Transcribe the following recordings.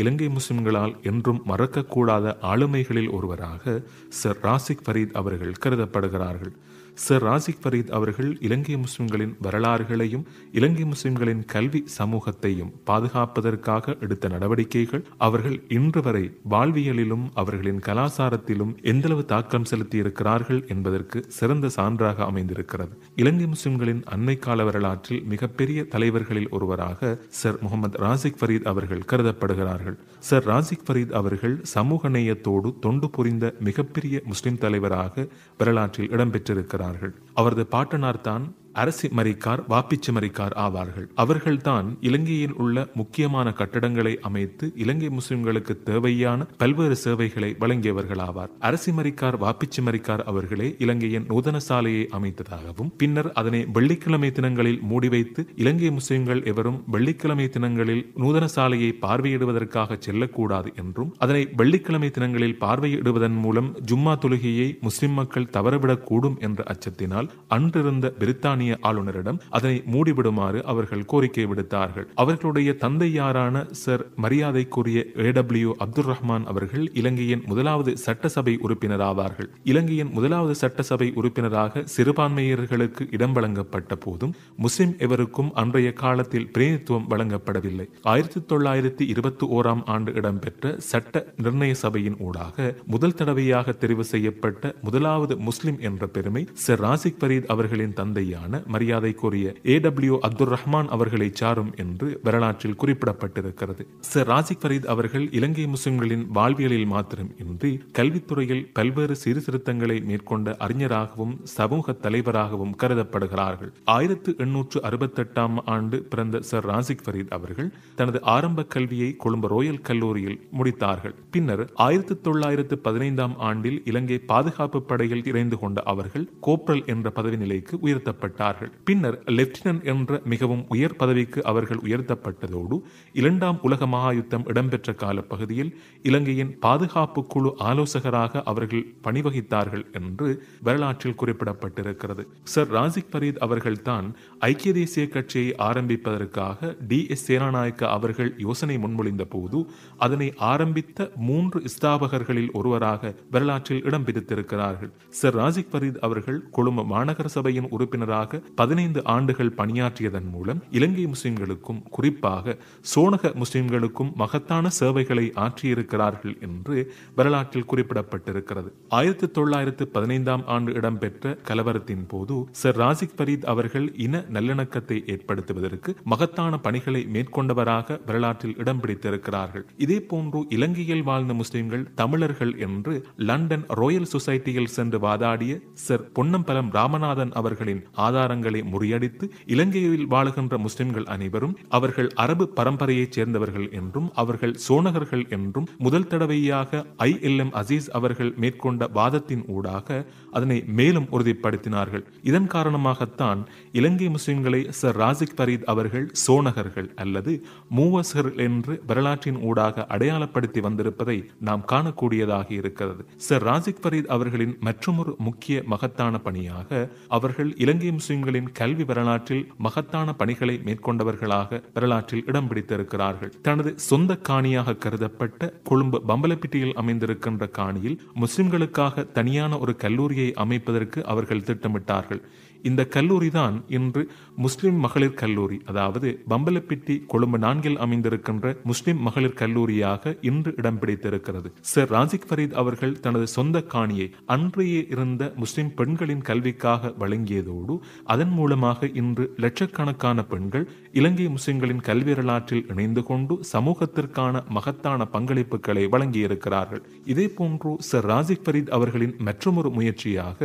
இலங்கை முஸ்லிம்களால் என்றும் மறக்கக்கூடாத ஆளுமைகளில் ஒருவராக சர் ராசிக் ஃபரீத் அவர்கள் கருதப்படுகிறார்கள் சர் ராசிக் ஃபரீத் அவர்கள் இலங்கை முஸ்லிம்களின் வரலாறுகளையும் இலங்கை முஸ்லிம்களின் கல்வி சமூகத்தையும் பாதுகாப்பதற்காக எடுத்த நடவடிக்கைகள் அவர்கள் இன்று வரை வாழ்வியலிலும் அவர்களின் கலாசாரத்திலும் எந்தளவு தாக்கம் செலுத்தி இருக்கிறார்கள் என்பதற்கு சிறந்த சான்றாக அமைந்திருக்கிறது இலங்கை முஸ்லிம்களின் அண்மை கால வரலாற்றில் மிகப்பெரிய தலைவர்களில் ஒருவராக சர் முகமது ராசிக் ஃபரீத் அவர்கள் கருதப்படுகிறார்கள் சர் ராசிக் ஃபரீத் அவர்கள் சமூக நேயத்தோடு தொண்டு புரிந்த மிகப்பெரிய முஸ்லிம் தலைவராக வரலாற்றில் இடம்பெற்றிருக்கிறார் கொண்டார்கள் அவரது பாட்டனார் தான் அரசி மரிக்கார் வாப்பிச்சு மறிக்கார் ஆவார்கள் அவர்கள்தான் இலங்கையில் உள்ள முக்கியமான கட்டடங்களை அமைத்து இலங்கை முஸ்லிம்களுக்கு தேவையான பல்வேறு சேவைகளை வழங்கியவர்கள் ஆவார் அரசி மறிக்கார் வாப்பிச்சு மறிக்கார் அவர்களே இலங்கையின் நூதன சாலையை அமைத்ததாகவும் பின்னர் அதனை வெள்ளிக்கிழமை தினங்களில் மூடி வைத்து இலங்கை முஸ்லிம்கள் எவரும் வெள்ளிக்கிழமை தினங்களில் நூதன சாலையை பார்வையிடுவதற்காக செல்லக்கூடாது என்றும் அதனை வெள்ளிக்கிழமை தினங்களில் பார்வையிடுவதன் மூலம் ஜும்மா தொழுகையை முஸ்லிம் மக்கள் தவறவிடக்கூடும் என்ற அச்சத்தினால் அன்றிருந்த பிரித்தானிய ஜெர்மனிய ஆளுநரிடம் அதனை மூடிவிடுமாறு அவர்கள் கோரிக்கை விடுத்தார்கள் அவர்களுடைய தந்தையாரான சர் மரியாதைக்குரிய டபிள்யூ அப்துல் ரஹ்மான் அவர்கள் இலங்கையின் முதலாவது சட்டசபை ஆவார்கள் இலங்கையின் முதலாவது சட்டசபை உறுப்பினராக சிறுபான்மையர்களுக்கு இடம் வழங்கப்பட்ட போதும் முஸ்லிம் எவருக்கும் அன்றைய காலத்தில் பிரதிநிதித்துவம் வழங்கப்படவில்லை ஆயிரத்தி தொள்ளாயிரத்தி இருபத்தி ஓராம் ஆண்டு இடம்பெற்ற சட்ட நிர்ணய சபையின் ஊடாக முதல் தடவையாக தெரிவு செய்யப்பட்ட முதலாவது முஸ்லிம் என்ற பெருமை சர் ராசிக் பரீத் அவர்களின் தந்தையான என மரியாதைக்குரிய ஏ டபிள்யூ அப்துல் ரஹ்மான் அவர்களை சாரும் என்று வரலாற்றில் குறிப்பிடப்பட்டிருக்கிறது சர் ராசிக் ஃபரீத் அவர்கள் இலங்கை முஸ்லிம்களின் வாழ்வியலில் மாத்திரம் இன்றி கல்வித்துறையில் பல்வேறு சீர்திருத்தங்களை மேற்கொண்ட அறிஞராகவும் சமூக தலைவராகவும் கருதப்படுகிறார்கள் ஆயிரத்து எண்ணூற்று அறுபத்தி எட்டாம் ஆண்டு பிறந்த சர் ராசிக் ஃபரீத் அவர்கள் தனது ஆரம்ப கல்வியை கொழும்பு ரோயல் கல்லூரியில் முடித்தார்கள் பின்னர் ஆயிரத்தி தொள்ளாயிரத்து பதினைந்தாம் ஆண்டில் இலங்கை பாதுகாப்பு படையில் இணைந்து கொண்ட அவர்கள் கோப்ரல் என்ற பதவி நிலைக்கு உயர்த்தப்பட்டார் செய்யப்பட்டார்கள் பின்னர் லெப்டினன்ட் என்ற மிகவும் உயர் பதவிக்கு அவர்கள் உயர்த்தப்பட்டதோடு இரண்டாம் உலக மகாயுத்தம் இடம்பெற்ற காலப்பகுதியில் இலங்கையின் பாதுகாப்பு குழு ஆலோசகராக அவர்கள் பணிவகித்தார்கள் என்று வரலாற்றில் குறிப்பிடப்பட்டிருக்கிறது சர் ராசிக் பரீத் அவர்கள்தான் ஐக்கிய தேசிய கட்சியை ஆரம்பிப்பதற்காக டி எஸ் சேனாநாயக்க அவர்கள் யோசனை முன்மொழிந்த போது அதனை ஆரம்பித்த மூன்று இஸ்தாபகர்களில் ஒருவராக வரலாற்றில் இடம் பிடித்திருக்கிறார்கள் சர் ராஜிக் பரீத் அவர்கள் கொழும்பு மாநகர சபையின் உறுப்பினராக தொடர்பாக பதினைந்து ஆண்டுகள் பணியாற்றியதன் மூலம் இலங்கை முஸ்லிம்களுக்கும் குறிப்பாக சோனக முஸ்லிம்களுக்கும் மகத்தான சேவைகளை ஆற்றியிருக்கிறார்கள் என்று வரலாற்றில் குறிப்பிடப்பட்டிருக்கிறது ஆயிரத்தி தொள்ளாயிரத்து பதினைந்தாம் ஆண்டு இடம்பெற்ற கலவரத்தின் போது சர் ராசிக் பரீத் அவர்கள் இன நல்லிணக்கத்தை ஏற்படுத்துவதற்கு மகத்தான பணிகளை மேற்கொண்டவராக வரலாற்றில் இடம் பிடித்திருக்கிறார்கள் இதே போன்று இலங்கையில் வாழ்ந்த முஸ்லிம்கள் தமிழர்கள் என்று லண்டன் ராயல் சொசைட்டியில் சென்று வாதாடிய சர் பொன்னம்பலம் ராமநாதன் அவர்களின் ஆதார ஆதாரங்களை முறியடித்து இலங்கையில் வாழுகின்ற முஸ்லிம்கள் அனைவரும் அவர்கள் அரபு பரம்பரையைச் சேர்ந்தவர்கள் என்றும் அவர்கள் சோனகர்கள் என்றும் முதல் தடவையாக ஐ எல் எம் அசீஸ் அவர்கள் மேற்கொண்ட வாதத்தின் ஊடாக அதனை மேலும் உறுதிப்படுத்தினார்கள் இதன் காரணமாகத்தான் இலங்கை முஸ்லிம்களை சர் ராசிக் பரீத் அவர்கள் சோனகர்கள் அல்லது மூவசர்கள் என்று வரலாற்றின் ஊடாக அடையாளப்படுத்தி வந்திருப்பதை நாம் காணக்கூடியதாக இருக்கிறது சர் ராசிக் பரீத் அவர்களின் மற்றொரு முக்கிய மகத்தான பணியாக அவர்கள் இலங்கை முஸ்லிம்களின் கல்வி வரலாற்றில் மகத்தான பணிகளை மேற்கொண்டவர்களாக வரலாற்றில் இடம் பிடித்திருக்கிறார்கள் தனது சொந்த காணியாக கருதப்பட்ட கொழும்பு பம்பலப்பிட்டியில் அமைந்திருக்கின்ற காணியில் முஸ்லிம்களுக்காக தனியான ஒரு கல்லூரியை அமைப்பதற்கு அவர்கள் திட்டமிட்டார்கள் இந்த கல்லூரி தான் இன்று முஸ்லிம் மகளிர் கல்லூரி அதாவது பம்பலப்பிட்டி கொழும்பு நான்கில் அமைந்திருக்கின்ற முஸ்லிம் மகளிர் கல்லூரியாக இன்று இடம் பிடித்திருக்கிறது சர் ராஜிக் ஃபரீத் அவர்கள் தனது சொந்த காணியை அன்றையே இருந்த முஸ்லிம் பெண்களின் கல்விக்காக வழங்கியதோடு அதன் மூலமாக இன்று லட்சக்கணக்கான பெண்கள் இலங்கை முஸ்லிம்களின் கல்வி வரலாற்றில் இணைந்து கொண்டு சமூகத்திற்கான மகத்தான பங்களிப்புகளை வழங்கியிருக்கிறார்கள் இதே போன்று சர் ராஜிக் ஃபரீத் அவர்களின் மற்றொரு முயற்சியாக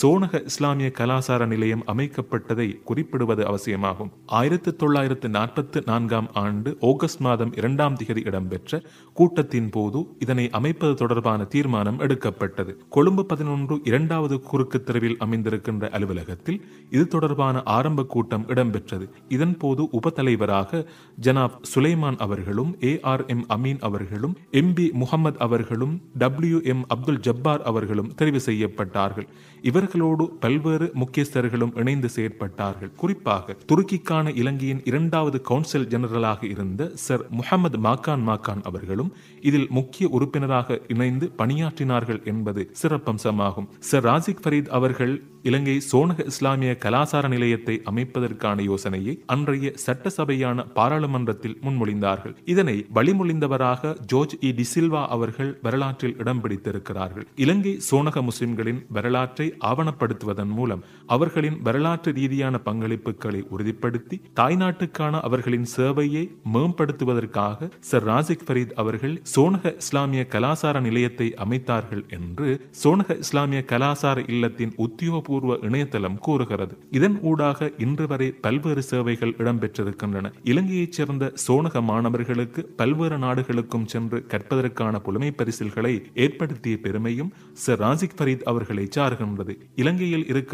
சோனக இஸ்லாமிய கலாசார நிலையம் அமைக்கப்பட்டதை குறிப்பிடுவது அவசியமாகும் ஆயிரத்தி தொள்ளாயிரத்து நாற்பத்தி நான்காம் ஆண்டு ஆகஸ்ட் மாதம் இரண்டாம் திகதி இடம்பெற்ற கூட்டத்தின் போது இதனை அமைப்பது தொடர்பான தீர்மானம் எடுக்கப்பட்டது கொழும்பு பதினொன்று இரண்டாவது குறுக்கு தெருவில் அமைந்திருக்கின்ற அலுவலகத்தில் இது தொடர்பான ஆரம்ப கூட்டம் இடம்பெற்றது இதன் போது உபத்தலைவராக ஜனாப் சுலைமான் அவர்களும் ஏ ஆர் எம் அமீன் அவர்களும் எம் பி முகமது அவர்களும் டபிள்யூ எம் அப்துல் ஜப்பார் அவர்களும் தெரிவு செய்யப்பட்டார்கள் இவர்களோடு பல்வேறு முக்கியஸ்தர்கள் அமைச்சர்களும் இணைந்து செயற்பட்டார்கள் குறிப்பாக துருக்கிக்கான இலங்கையின் இரண்டாவது கவுன்சில் ஜெனரலாக இருந்த சர் முகமது மாக்கான் மாக்கான் அவர்களும் இதில் முக்கிய உறுப்பினராக இணைந்து பணியாற்றினார்கள் என்பது சிறப்பம்சமாகும் சர் ராசிக் ஃபரீத் அவர்கள் இலங்கை சோனக இஸ்லாமிய கலாசார நிலையத்தை அமைப்பதற்கான யோசனையை அன்றைய சட்டசபையான பாராளுமன்றத்தில் முன்மொழிந்தார்கள் இதனை வழிமொழிந்தவராக ஜோர்ஜ் இ டிசில்வா அவர்கள் வரலாற்றில் இடம் பிடித்திருக்கிறார்கள் இலங்கை சோனக முஸ்லிம்களின் வரலாற்றை ஆவணப்படுத்துவதன் மூலம் அவர் அவர்களின் வரலாற்று ரீதியான பங்களிப்புகளை உறுதிப்படுத்தி தாய்நாட்டுக்கான அவர்களின் சேவையை மேம்படுத்துவதற்காக சர் ராசிக் ஃபரீத் அவர்கள் சோனக இஸ்லாமிய கலாசார நிலையத்தை அமைத்தார்கள் என்று சோனக இஸ்லாமிய கலாசார இல்லத்தின் உத்தியோகபூர்வ இணையதளம் கூறுகிறது இதன் ஊடாக இன்று வரை பல்வேறு சேவைகள் இடம்பெற்றிருக்கின்றன இலங்கையைச் சேர்ந்த சோனக மாணவர்களுக்கு பல்வேறு நாடுகளுக்கும் சென்று கற்பதற்கான புலமை பரிசில்களை ஏற்படுத்திய பெருமையும் சர் ராசிக் ஃபரீத் அவர்களை சார்கின்றது இலங்கையில் இருக்கின்ற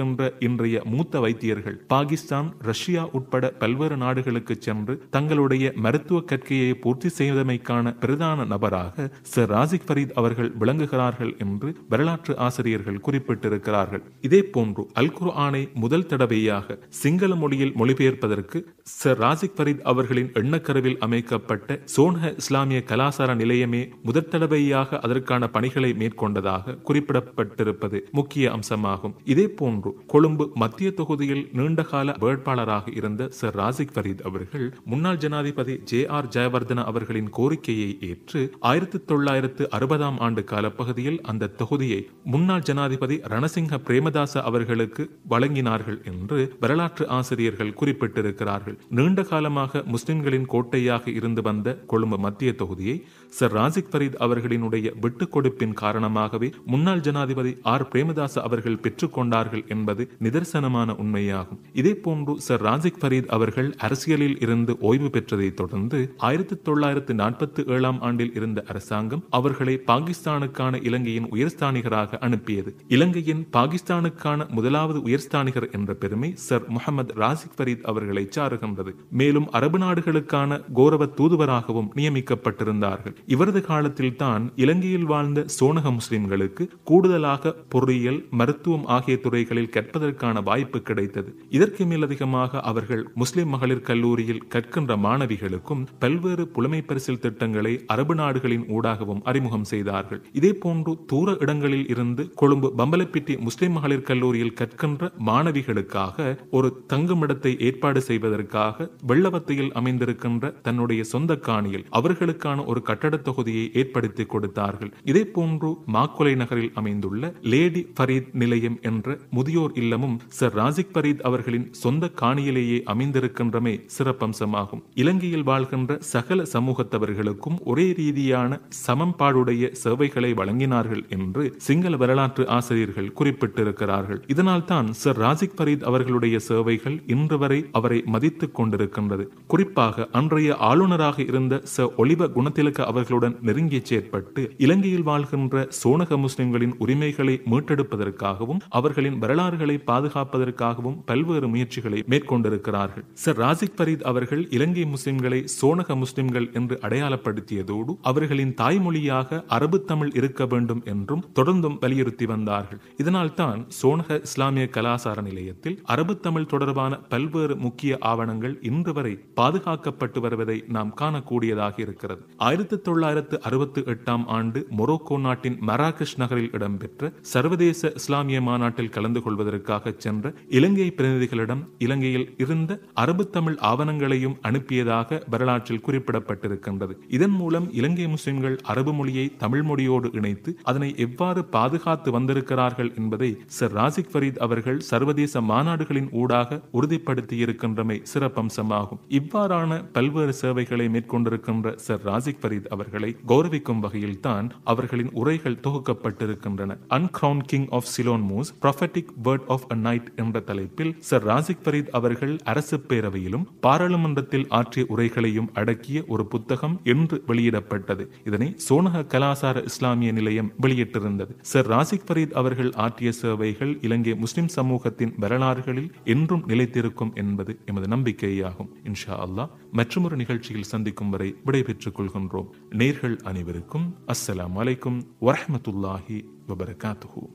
இன்று தோன்றிய மூத்த வைத்தியர்கள் பாகிஸ்தான் ரஷ்யா உட்பட பல்வேறு நாடுகளுக்கு சென்று தங்களுடைய மருத்துவ கற்கையை பூர்த்தி செய்வதமைக்கான பிரதான நபராக சர் ராசிக் ஃபரீத் அவர்கள் விளங்குகிறார்கள் என்று வரலாற்று ஆசிரியர்கள் குறிப்பிட்டிருக்கிறார்கள் இதே போன்று அல் குர் ஆனை முதல் தடவையாக சிங்கள மொழியில் மொழிபெயர்ப்பதற்கு சர் ராசிக் ஃபரீத் அவர்களின் எண்ணக்கருவில் அமைக்கப்பட்ட சோன்ஹ இஸ்லாமிய கலாசார நிலையமே முதற் தடவையாக அதற்கான பணிகளை மேற்கொண்டதாக குறிப்பிடப்பட்டிருப்பது முக்கிய அம்சமாகும் இதே போன்று கொழும்பு மத்திய தொகுதியில் நீண்டகால வேட்பாளராக இருந்த சர் ராசிக் ஃபரீத் அவர்கள் முன்னாள் ஜனாதிபதி ஜே ஆர் ஜெயவர்தன அவர்களின் கோரிக்கையை ஏற்று ஆயிரத்தி தொள்ளாயிரத்து அறுபதாம் ஆண்டு காலப்பகுதியில் அந்த தொகுதியை முன்னாள் ஜனாதிபதி ரணசிங்க பிரேமதாச அவர்களுக்கு வழங்கினார்கள் என்று வரலாற்று ஆசிரியர்கள் குறிப்பிட்டிருக்கிறார்கள் நீண்ட காலமாக முஸ்லிம்களின் கோட்டையாக இருந்து வந்த கொழும்பு மத்திய தொகுதியை சர் ராசிக் பரீத் அவர்களினுடைய விட்டுக் கொடுப்பின் காரணமாகவே முன்னாள் ஜனாதிபதி ஆர் பிரேமதாஸ் அவர்கள் பெற்றுக்கொண்டார்கள் என்பது நிதர்சனமான உண்மையாகும் இதே போன்று சர் ராசிக் பரீத் அவர்கள் அரசியலில் இருந்து ஓய்வு பெற்றதை தொடர்ந்து ஆயிரத்தி தொள்ளாயிரத்தி நாற்பத்தி ஏழாம் ஆண்டில் இருந்த அரசாங்கம் அவர்களை பாகிஸ்தானுக்கான இலங்கையின் உயர்ஸ்தானிகராக அனுப்பியது இலங்கையின் பாகிஸ்தானுக்கான முதலாவது உயர்ஸ்தானிகர் என்ற பெருமை சர் முகமது ராசிக் பரீத் அவர்களை சாருகின்றது மேலும் அரபு நாடுகளுக்கான கௌரவ தூதுவராகவும் நியமிக்கப்பட்டிருந்தார்கள் இவரது காலத்தில்தான் இலங்கையில் வாழ்ந்த சோனக முஸ்லிம்களுக்கு கூடுதலாக பொறியியல் மருத்துவம் ஆகிய துறைகளில் கற்பதற்கான வாய்ப்பு கிடைத்தது இதற்கு மேலதிகமாக அவர்கள் முஸ்லிம் மகளிர் கல்லூரியில் கற்கின்ற மாணவிகளுக்கும் பல்வேறு புலமை பரிசில் திட்டங்களை அரபு நாடுகளின் ஊடாகவும் அறிமுகம் செய்தார்கள் இதே போன்று தூர இடங்களில் இருந்து கொழும்பு பம்பலப்பிட்டி முஸ்லிம் மகளிர் கல்லூரியில் கற்கின்ற மாணவிகளுக்காக ஒரு தங்குமிடத்தை ஏற்பாடு செய்வதற்காக வெள்ளவத்தையில் அமைந்திருக்கின்ற தன்னுடைய சொந்த காணியில் அவர்களுக்கான ஒரு கட்ட கட்டட தொகுதியை ஏற்படுத்தி கொடுத்தார்கள் இதே போன்று மாக்குலை நகரில் அமைந்துள்ள லேடி ஃபரீத் நிலையம் என்ற முதியோர் இல்லமும் சர் ராசிக் ஃபரீத் அவர்களின் சொந்த காணியிலேயே அமைந்திருக்கின்றமே சிறப்பம்சமாகும் இலங்கையில் வாழ்கின்ற சகல சமூகத்தவர்களுக்கும் ஒரே ரீதியான சமன்பாடுடைய சேவைகளை வழங்கினார்கள் என்று சிங்கள வரலாற்று ஆசிரியர்கள் குறிப்பிட்டிருக்கிறார்கள் இதனால் தான் சர் ராஜிக் பரீத் அவர்களுடைய சேவைகள் இன்று வரை அவரை மதித்துக் கொண்டிருக்கின்றது குறிப்பாக அன்றைய ஆளுநராக இருந்த ச ஒளிவ குணத்திலக்க அவர்களுடன் நெருங்கி செயற்பட்டு இலங்கையில் வாழ்கின்ற சோனக முஸ்லிம்களின் உரிமைகளை மீட்டெடுப்பதற்காகவும் அவர்களின் வரலாறுகளை பாதுகாப்பதற்காகவும் பல்வேறு முயற்சிகளை மேற்கொண்டிருக்கிறார்கள் சர் ராசிக் பரீத் அவர்கள் இலங்கை முஸ்லிம்களை சோனக முஸ்லிம்கள் என்று அடையாளப்படுத்தியதோடு அவர்களின் தாய்மொழியாக அரபு தமிழ் இருக்க வேண்டும் என்றும் தொடர்ந்தும் வலியுறுத்தி வந்தார்கள் இதனால் தான் சோனக இஸ்லாமிய கலாசார நிலையத்தில் அரபு தமிழ் தொடர்பான பல்வேறு முக்கிய ஆவணங்கள் இன்று வரை பாதுகாக்கப்பட்டு வருவதை நாம் காணக்கூடியதாக இருக்கிறது ஆயிரத்தி தொள்ளாயிரத்து அறுபத்தி எட்டாம் ஆண்டு மொரோக்கோ நாட்டின் மராகஷ் நகரில் இடம்பெற்ற சர்வதேச இஸ்லாமிய மாநாட்டில் கலந்து கொள்வதற்காக சென்ற இலங்கை பிரதிநிதிகளிடம் இலங்கையில் இருந்த அரபு தமிழ் ஆவணங்களையும் அனுப்பியதாக வரலாற்றில் குறிப்பிடப்பட்டிருக்கின்றது இதன் மூலம் இலங்கை முஸ்லிம்கள் அரபு மொழியை தமிழ் மொழியோடு இணைத்து அதனை எவ்வாறு பாதுகாத்து வந்திருக்கிறார்கள் என்பதை சர் ராசிக் ஃபரீத் அவர்கள் சர்வதேச மாநாடுகளின் ஊடாக உறுதிப்படுத்தியிருக்கின்றமை சிறப்பம்சமாகும் இவ்வாறான பல்வேறு சேவைகளை மேற்கொண்டிருக்கின்ற சர் ராசிக் ஃபரீத் அவர்களை கௌரவிக்கும் வகையில் தான் அவர்களின் உரைகள் தொகுக்கப்பட்டிருக்கின்றன அன்கிரவுன் கிங் ஆஃப் சிலோன் மூஸ் prophetic word of a knight என்ற தலைப்பில் சர் ராசிக் பரீத் அவர்கள் அரசு பேரவையிலும் பாராளுமன்றத்தில் ஆற்றிய உரைகளையும் அடக்கிய ஒரு புத்தகம் என்று வெளியிடப்பட்டது இதனை சோனக கலாசார இஸ்லாமிய நிலையம் வெளியிட்டிருந்தது சர் ராசிக் பரீத் அவர்கள் ஆற்றிய சேவைகள் இலங்கை முஸ்லிம் சமூகத்தின் வரலாறுகளில் என்றும் நிலைத்திருக்கும் என்பது எமது நம்பிக்கையாகும் இன்ஷா அல்லாஹ் மற்றொரு நிகழ்ச்சியில் சந்திக்கும் வரை விடைபெற்றுக் கொள்கின்றோம் நேர்கள் அனைவருக்கும் அஸ்ஸலாம் அலைக்கும் வரஹமத்துல்லாஹி வபரகாத்துஹூ